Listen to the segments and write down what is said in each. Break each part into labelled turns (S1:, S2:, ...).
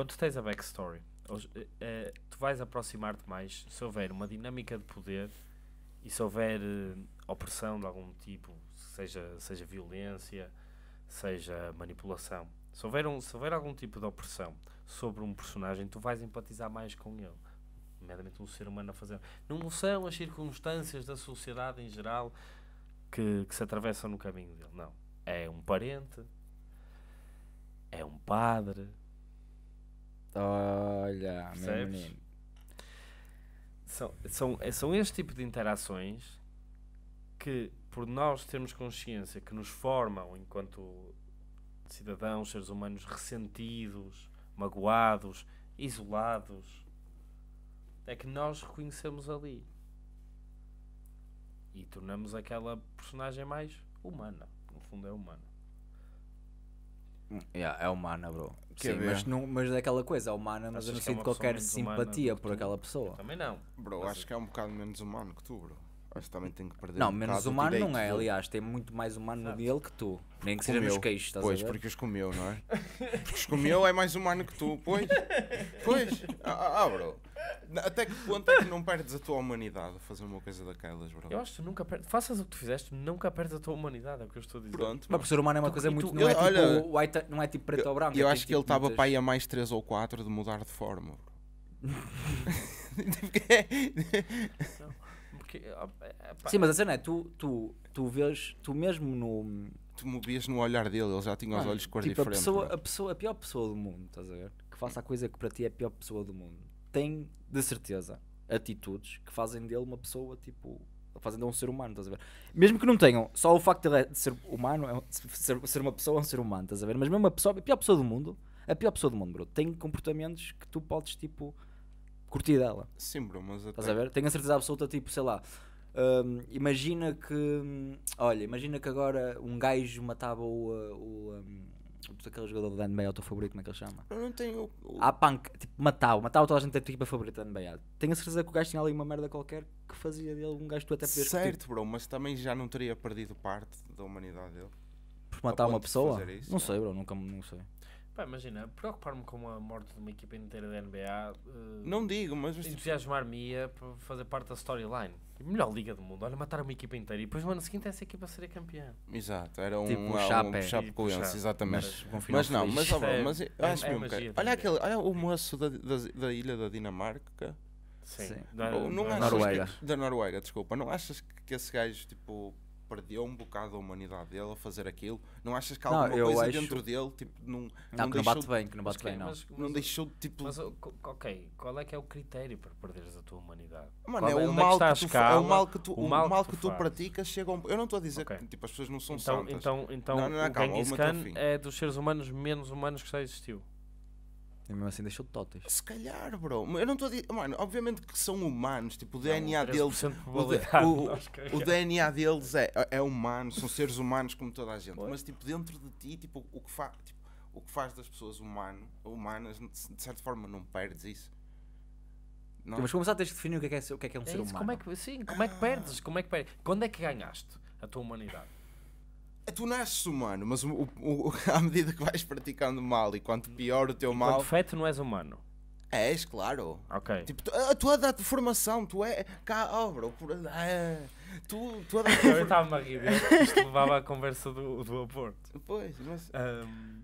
S1: Quando tens a backstory, eh, eh, tu vais aproximar-te mais se houver uma dinâmica de poder e se houver eh, opressão de algum tipo, seja, seja violência, seja manipulação. Se houver, um, se houver algum tipo de opressão sobre um personagem, tu vais empatizar mais com ele. Nomeadamente um ser humano a fazer. Não são as circunstâncias da sociedade em geral que, que se atravessam no caminho dele. Não. É um parente, é um padre, Olha, meu menino. São, são, é, são este tipo de interações que, por nós termos consciência que nos formam enquanto cidadãos, seres humanos ressentidos, magoados, isolados, é que nós reconhecemos ali e tornamos aquela personagem mais humana. No fundo, é humana. Yeah, é humana, bro. Quer Sim, mas, não, mas é
S2: aquela coisa, é humana, mas Achas eu não que é sinto qualquer simpatia por tu? aquela
S1: pessoa. Também não. Bro, Mas acho
S2: que é um bocado menos humano que tu, bro. Acho que também tem que perder Não, um menos humano não é, aliás, tem muito mais humano no dele que tu. Nem que seja nos queixos, estás Pois, a ver? porque os comeu, não é? Porque os comeu é mais humano que tu, pois. Pois. Ah, ah, ah, bro. Até que ponto é que não perdes a tua humanidade a fazer uma coisa daquelas, bro? Eu acho que
S1: nunca perdes. Faças o que tu fizeste, nunca perdes a tua humanidade, é o que eu estou a dizer. Pronto. Mas o ser humano é uma tu, coisa muito. Tu, não, é olha, tipo, white, não é tipo preto ou branco. É eu tipo acho que ele tipo estava para pai a mais
S2: 3 ou 4 de mudar de forma. Sim, mas a cena é, tu, tu, tu vês, tu mesmo no. Tu movias no olhar dele, ele já tinha os olhos cor tipo, diferentes. A, pessoa,
S1: a, pessoa, a pior pessoa do mundo, estás a ver? Que faça a coisa que para ti é a pior pessoa do mundo tem de certeza atitudes que fazem dele uma pessoa tipo fazem dele um ser humano, estás a ver? Mesmo que não tenham, só o facto de, ele é ser humano, é, ser, ser uma pessoa é um ser humano, estás a ver? Mas mesmo a, pessoa, a pior pessoa do mundo, a pior pessoa do mundo, bro, tem comportamentos que tu podes tipo curtir dela. Sim, bro, mas até... Estás a ver? Tenho a certeza
S2: absoluta, tipo, sei lá, hum, imagina que, hum, olha, imagina que agora um
S1: gajo matava o, uh, o hum, Tipo, aquele jogador da NBA, o teu favorito, como é que ele chama? Eu não tenho. Há ah, punk, tipo, Matau. Matau, toda a gente tem tua equipa favorita da NBA. Tenho a certeza que o gajo tinha ali uma merda qualquer que fazia dele um gajo que tu até podias Certo, curtir.
S2: bro, mas também já não teria perdido parte da humanidade dele. Por matar uma pessoa? Não
S1: sei, bro, nunca não sei. Pá, imagina, preocupar-me com a morte de uma equipa inteira da NBA. Uh, eh, não digo, mas. Entusiasmar-me-ia para fazer parte da storyline. Melhor liga do mundo. Olha, matar uma equipa inteira e depois no ano seguinte essa equipa seria campeã. Exato, era um, tipo, um, um chape, um é tipo exatamente. Mas, mas não, mas, é, mas é, acho é, é magia, olha,
S2: aquele, olha o moço da, da, da ilha da Dinamarca. Sim, Sim. Da, não da, Noruega. Que, da Noruega, desculpa. Não achas que esse gajo, tipo perdeu um bocado a humanidade dele a fazer aquilo? Não achas que há alguma não, coisa acho... dentro dele tipo, não, não, não que não bate bem, que não bate mas, bem, não. Mas, mas,
S1: não deixou de tipo. Mas, oh, ok, qual é que é o critério para perderes a tua humanidade? Mano, é, é, o mal é que, tu, é o mal que tu, o mal, o mal que, que tu,
S2: praticas chega a um... Eu não estou a dizer okay. que tipo, as pessoas não são então, santas. Então, então não, não, não, o Genghis Khan
S1: é dos seres humanos menos humanos que já existiu
S2: mesmo assim deixou totas. Se calhar, bro. Eu não estou a dizer. Mano, obviamente que são humanos. Tipo, o DNA deles. O, o, o DNA deles é, é humano, são seres humanos como toda a gente. Mas, tipo, dentro de ti, tipo, o que, faz, tipo, o que faz das pessoas humano, humanas,
S1: de certa forma, não perdes isso. Não? Mas começar a teres de definir o que é, que é, o que é, que é um é ser isso, humano. Como é que, sim, como é que perdes? Ah. Como é que perdes? Quando é que ganhaste a tua humanidade?
S2: É, tu nasces humano, mas o, o, o, à medida que vais praticando mal e quanto pior o teu mal. Quando feto
S1: não és humano. És, claro. Ok. Tipo,
S2: tu, a tua data de formação, tu é. Cá, oh, bro, por, é, tu, tu a data Eu estava-me a rir, isto
S1: levava à conversa do, do aborto. Pois, mas. Um,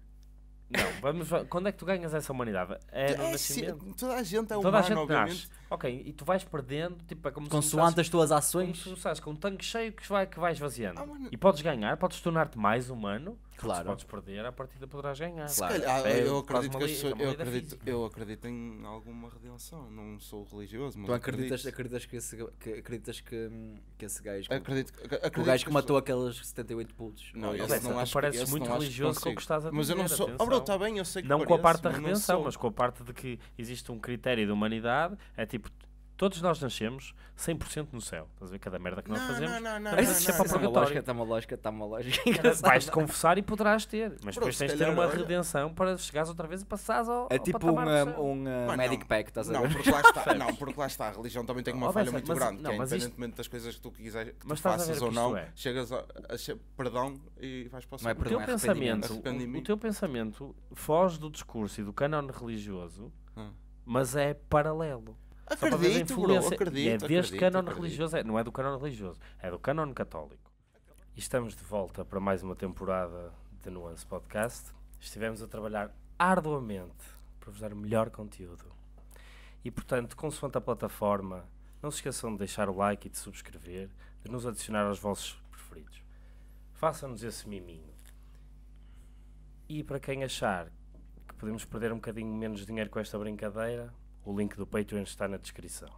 S1: não, vamos. Quando é que tu ganhas essa humanidade? É, é no assim, nascimento. Toda a gente é humana, Toda a gente obviamente. Nasce. Ok, e tu vais perdendo, tipo, é como Consoante se as tuas ações. Como se com um tanque cheio que, vai, que vais vaziando. Ah, e podes ganhar, podes tornar-te mais humano. Claro. podes perder, a partida poderás ganhar. claro. É, calhar, é, eu, acredito que eu, sou, eu, acredito, eu
S2: acredito em alguma redenção. Não sou religioso, mas. Tu acreditas, acreditas que, esse, que, acreditas que, hum, que esse gajo. Acredito, que, acredito o gajo que, matou aqueles
S1: 78 putos. Não, não, esse não acho, pareces esse muito não religioso com o que estás a dizer. Mas eu não sou. Oh, bro, tá bem, eu sei que não parece, com a parte da redenção, mas com a parte de que existe um critério de humanidade. É tipo tipo, todos nós nascemos 100% no céu. Estás a ver cada merda que nós fazemos? não, não, não, Mas não, isso é não. Está uma lógica, está uma lógica, está uma lógica Vais-te confessar e poderás ter, mas depois tens de ter uma olha. redenção para chegares outra vez e passares ao. É ao tipo um, patamar um, um, medic pack, estás a Não, ver? porque lá está, não, porque lá está. A religião também tem uma Oh, falha é- muito mas- grande, não, que é mas isto- independentemente das coisas que tu quiseres que Mas faças ou não, é.
S2: chegas a, perdão e vais para o é céu. O teu, pensamento, o,
S1: teu pensamento foge do discurso e do canon religioso, ah. mas é paralelo. Acredito, bro, acredito. E é deste canon religioso, é, não é do canon religioso, é do canon católico. E estamos de volta para mais uma temporada de Nuance Podcast. Estivemos a trabalhar arduamente para vos dar o melhor conteúdo. E portanto, consoante a plataforma, não se esqueçam de deixar o like e de subscrever, de nos adicionar aos vossos preferidos. Façam-nos esse miminho. E para quem achar que podemos perder um bocadinho menos dinheiro com esta brincadeira, o link do Patreon está na descrição.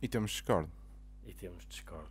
S1: E temos Discord. E temos Discord.